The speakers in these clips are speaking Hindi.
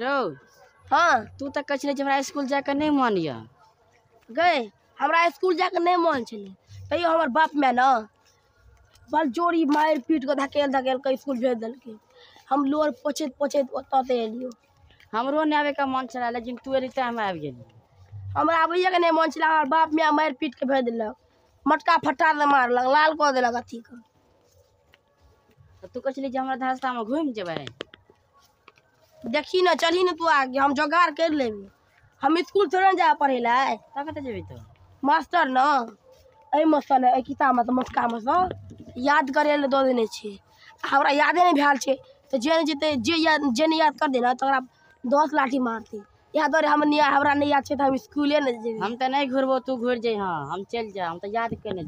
रौ हाँ तू तो कह स्कूल जाकर नहीं मन ये गए हमरा स्कूल जाकर नहीं मन छे तैयो हमार बाप मैं ना बल जोड़ी मार पीट के धकेल धकेल के स्कूल भेज दिल हम लोर पोछत पोछत अलियो हमरो नहीं आवे का मन छा लेकिन तू एली हम आ गेली हमरा आबैये के नहीं मन छा हमार बाप में मार पीट के भेज दिल मटका फटा दे मारलक लाल कर दिलक अथी का तू कह हमरा धास्ता में घूम जेबे देखी ना चल ना तू आगे हम जोगाड़ कर लेबी हम स्कूल थोड़े जाए पढ़े ला का जेबी तो मास्टर ना अ मसल ए किताब में तो मोटका मसल याद करे ले दो देने छी यादे नहीं भैल तो जे जे याद जे नहीं याद कर देना तोरा दस लाठी मारती यहाँ तो हम नहीं हमारा नहीं अच्छे था हम स्कूले न जे हम तो नहीं घुरबो तू घुर जे हां हम चल जा हम तो याद करने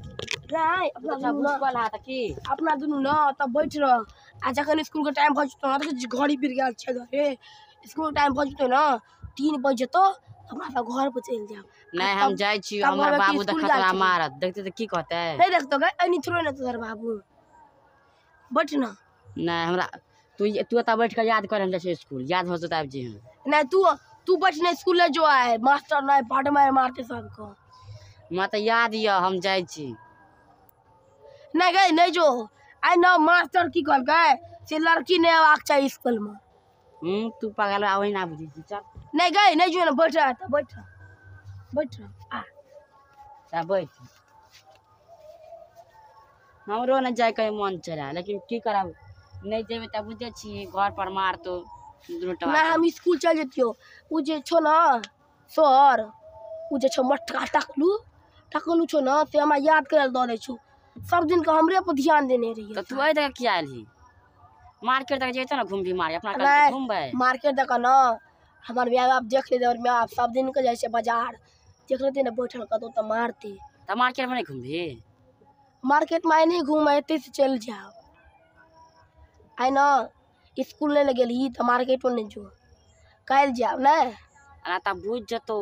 राय अपना अच्छा भूखल हाथ की अपना दुनु न तब बैठ रह आ जखन स्कूल के टाइम भ जतो तो घड़ी गिर गेल छै घरे स्कूल टाइम भ जतो न 3 बज जतो हमरा घर पर चल जाओ नहीं हम जाय छी हमर बाबू देखत मारत देखते तो की कहते नहीं देखतो गए अनि थोड़े न तोहर बाबू बैठ ना नहीं हमरा तू तू त बैठ के याद करे हम जाय स्कूल याद हो जत आब जे हम नहीं तू तू बचने स्कूल जो आए मास्टर ना पाट मारे मारते सबको माँ तो याद ये हम जाए छी नहीं गए नहीं जो आई ना मास्टर की कल गए से लड़की ने आवाक चाहिए स्कूल में हम्म तू पागल आवई ना बुझी छी चल नहीं गए नहीं जो ना बैठ रहा था तो बैठ रहा बैठ रहा आ ता बैठ हमरो ना जाए कहीं मन चला लेकिन की कराब नहीं जेबे तब बुझे छी घर पर मार तो मैं हम स्कूल चल जाती हूँ मुझे छो ना सर मुझे छो मटका टकलू टकलू छो ना से हमरा याद कर दे दे छो सब दिन का हमरे पर ध्यान देने रही तो तू आई तक क्या आई मार्केट तक जेते तो ना घूम भी मार अपना कल भाई तो मार्केट तक ना हमार माय आप देख लेते और मैं आप सब दिन का जैसे बाजार देख लेते ना बैठल कतो त मारते त तो मार्केट में नहीं घूम भी मार्केट में नहीं घूम एते से चल जाओ आई ना स्कूल नहीं लगे ही तो मार्केट में जो कल जाओ ना अरे तब बुझ जतो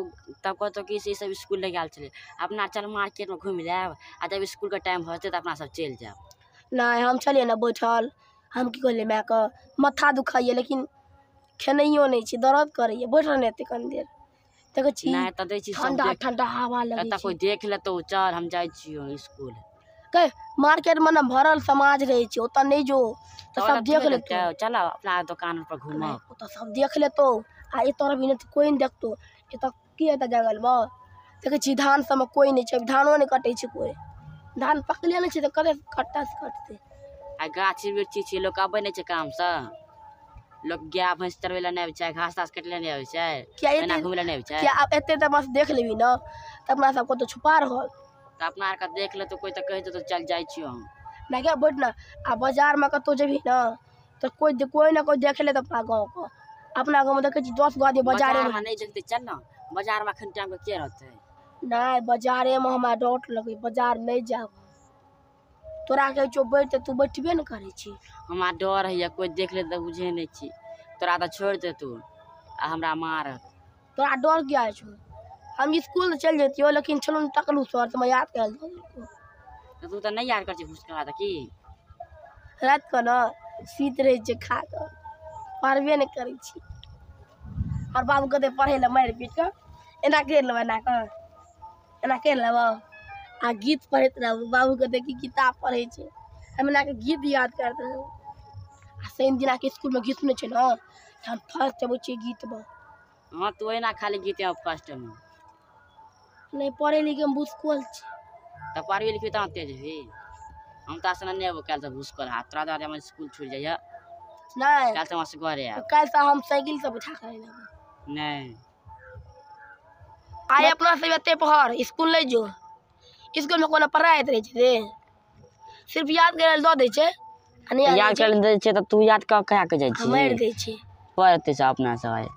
तब कहते कि इसे सब स्कूल ले गया चले अपना चल मार्केट में घूम ले आ जब स्कूल का टाइम होते तो अपना सब चल जाए नहीं हम चलिए ना बैठल हम की कहले मैं मथा माथा है लेकिन खेनाइयो नहीं छी दर्द करे बैठ नहीं एते कन देर देखो छी तो छी ठंडा ठंडा हवा लगे कोई देख ले तो चल हम जाय स्कूल के मार्केट में ना भरल समाज रहे छे ओता नहीं जो तो सब देख ले तो चल अपना दुकान पर घूमो तो सब देख ले तो आ ई तरफ इने कोई नहीं देखतो ए त की है त जंगल में देखे छी धान सब में कोई नहीं छे धानो नहीं कटे छे कोई धान पकले नहीं छे त करे कटता से कटते आ गाछी वृक्षी छे लोग आबे नहीं छे काम से लोग गया भैंस चरबे ले नहीं आबै घास तास कट नहीं आबै छे क्या एना घुमले नहीं आबै छै क्या आप एते त बस देख लेबी ना त अपना सब को तो छुपा रहल तो अपना आर का देख ले तो कोई तो कह दे तो चल जाए छियो हम मैं क्या बोल ना आ बाजार में कतौ जेबी ना तो कोई कोई ना कोई देख ले तो अपना गाँव को अपना गाँव में देखे दस गो आदमी बाजार में नहीं देखते चल ना बाजार में अखन टाइम का के रहते नहीं बाजारे में हमारा डॉट लगे बाजार नहीं जा तोरा कहे छो बैठ तू बैठबे न करे छी हमरा डर है कोई देख ले तो बुझे नहीं छी तोरा तो छोड़ दे तू आ हमरा मार तोरा डर क्या छो हम स्कूल से चल जाती हो लेकिन चलो टकलू सर तो मैं याद कर दो तो तू तो नहीं याद कर छी घुस करा था की रात को ना सीत रहे जे खा के पढ़बे नहीं करै छी और बाबू कहते पढ़े ला मार पीट के एना कर लेबो एना के एना कर लेबो आ गीत पढ़त रह बाबू कहते कि किताब पढ़े छे हम ना के गीत याद करत रहबो आ शनि दिना के स्कूल में गीत सुनै छे ना हम फर्स्ट अबै छियै गीत में हां तू एना खाली गीत फर्स्ट में नहीं पढ़े लिखे में भूस्कल तो तब पारवी लिखबी तहाँ तो तेज भी हम तो आसन नहीं कल से तो भूस्कल हाथ तोरा दादा हमर स्कूल छूट जाइए नहीं कल से तो हमसे घरे आब कल से हम साइकिल से बैठा कर लेब नहीं आए अपना से बते पहर स्कूल ले जो स्कूल में कोनो पढ़ाई रहे छे सिर्फ याद कर दो दे छे याद कर दे छे तो तू याद क क्या के जाई छी मर दे छी पढ़ते छ अपना सब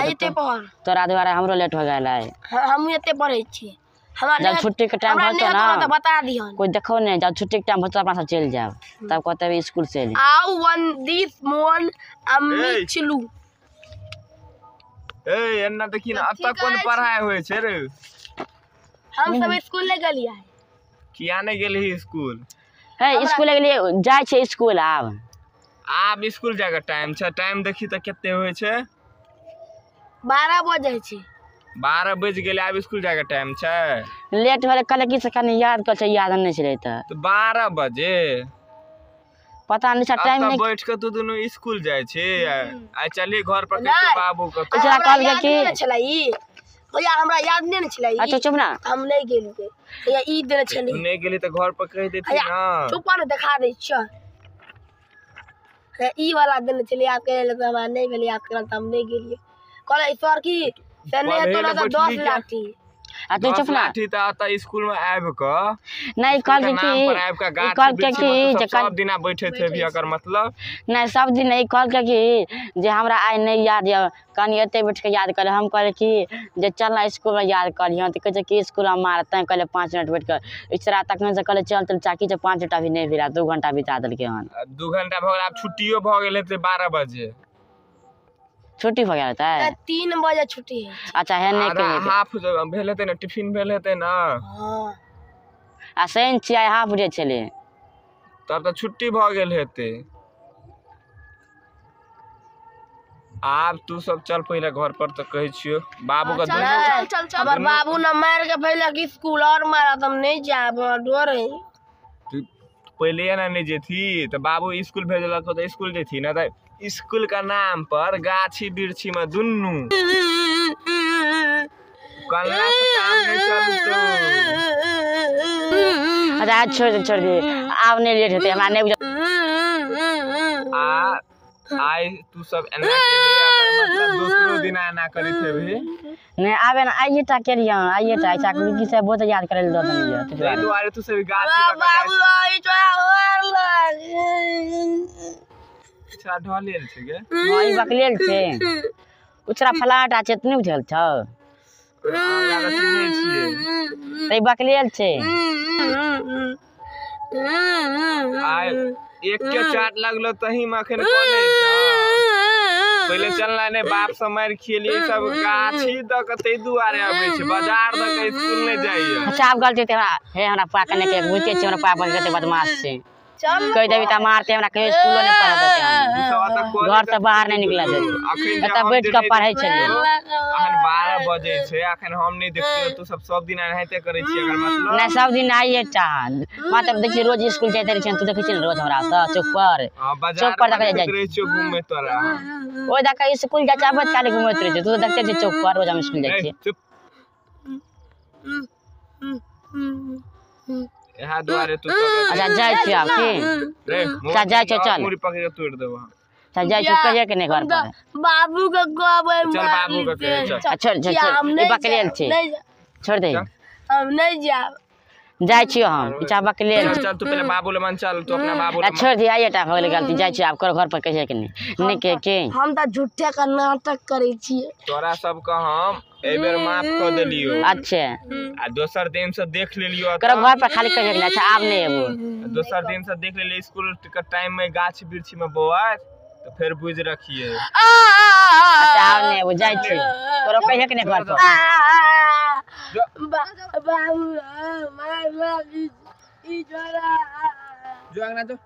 एते पर तोरा द्वारा हमरो लेट हो गेल है हम एते पढ़ै छी हमरा जब छुट्टी के टाइम होतो ना तो बता दियो कोई देखो नै जब छुट्टी के टाइम होतो अपना सब चल जाओ हम्म। तब कहते स्कूल से ले आओ वन दिस मोल अम्मी चिलू ए एन्ना देखिन अब तक कोन पढ़ाई होय छे रे हम सब हम्म। स्कूल ले गेलिय है किया ने गेलही स्कूल हे स्कूल ले गेलिय जाय छे स्कूल आब आब स्कूल जाके टाइम छ टाइम देखि त कते होय छे बारह बजे छी बारह बज गए आब स्कूल जाए का टाइम छै लेट भेले कल की से कनी याद कर छै याद नहीं छले त तो बारह बजे पता नहीं छ टाइम नहीं बैठ के तू दोनों स्कूल जाए छे आ चली घर पर के बाबू के पिछला कल के की छले ई भैया हमरा याद नहीं छले ई अच्छा चुप ना हम नहीं गेल के या ई देले छले नहीं गेली त घर पर कह देती ना चुप ना दिखा दे छ ई वाला दिन चले आप कह ले तो हमारा नहीं भेले आप करत हम नहीं गेलिए कल ईश्वर की तने तो ना तो 10 लाख आ तू चुप ना थी ता तो स्कूल में आब क नहीं कल के की कल के की तो जे कल दिना बैठे थे भी अकर मतलब नहीं सब दिन नहीं कल के की जे हमरा आइ नहीं याद है कनी एते बैठ के याद करे हम करे कि जे चल ना स्कूल में याद करियो त कहे कि स्कूल में मारते कले 5 मिनट बैठ के इचरा तक में से कले चल चल चाकी जे 5 घंटा भी नहीं भेला 2 घंटा बिता देलके हन 2 घंटा भगला छुट्टियो भ गेले ते 12 बजे छुट्टी हो गया रहता है तीन बजे छुट्टी अच्छा है नहीं कहीं हाफ भेल हेतै ने टिफिन भेल ना ने हाँ। आ शनि छियै हाफ डे चले तब तो छुट्टी भऽ गेल हेते आप तू सब चल पहले घर पर तो कहे छियो बाबू का हाँ, चल चल चल हमर बाबू ना मार के पहले की स्कूल और मारा तुम नहीं जाब डर है पहले ना नहीं जे थी तो बाबू स्कूल भेजलक तो स्कूल जे थी ना तो स्कूल का नाम पर गाछी बिरछी में दुनू काम छोड़ छोड़ दे आब नहीं लेट होते हमारे तू सब एना के मतलब दिन करी थे भी नहीं आबे ना आइए टा के लिए आइए टा बहुत याद करे दो दिन ये तू तू से अच्छा ढोलेल छै गे हां हम्म। ई बकलेल छै हम्म। उछरा फलाट आ चेतने उझल छ तै बकलेल छै आय एक के चाट लगलो तही में अखन छ पहले चलना ने बाप से मार खेली सब हम्म। गाछी द कते दुआरे आबे छै बाजार द तक स्कूल नै जाइए अच्छा आब गलती तेरा हे हमरा पा कने के बुझते छै हमरा पा बन के बदमाश छै कोई देवी मारते हमरा कहियो स्कूल नहीं पढ़ा देते घर से बाहर नहीं निकला देते एता बैठ के पढ़े छलिए अखन 12 बजे छे अखन हम नहीं देखते तू सब सब दिन रहते करे छी अगर मतलब नहीं सब दिन आइए चाह मतलब देखिए रोज स्कूल जाते रही तू देखे छी रोज हमरा से चौक पर चौक पर देखे जाई छी घूमे तोरा ओ देखे स्कूल जा चाहबत काले घूमे तोरे तू देखते छी चौक पर रोज हम स्कूल जाई छी चुप Mm-hmm. हाथ हम्म, द्वारे तू अच्छा जाय छी आप की रे अच्छा जाय छी चल पूरी पकड़ के तोड़ दे वहां अच्छा जाय छी कहिए के नहीं घर पर बाबू का गोबर चल बाबू का चल अच्छा अच्छा ये बकरेल छी छोड़ दे हम नहीं जाब जाइ छियो हम खिचाबा के लेल चल तू पहले बाबू लमन चल तू अपना बाबू लमन छोड़ दिया ये टा हो गेल गलती छी छियो कर घर पर कहिए के नहीं ने के के हम त झूठे का नाटक करै छी तोरा सब का हम ए बेर माफ क देलियो अच्छा आ दोसर दिन से देख लेलियो कर घर पर खाली कहिए के अच्छा आब नहीं एबो दोसर दिन से देख लेलियो स्कूल के टाइम में गाछ बिरछी में बोआ तो फिर बुझ रखिए अच्छा आब नहीं एबो जाइ छियो तोरा कहिए के नहीं घर पर Juang tuh.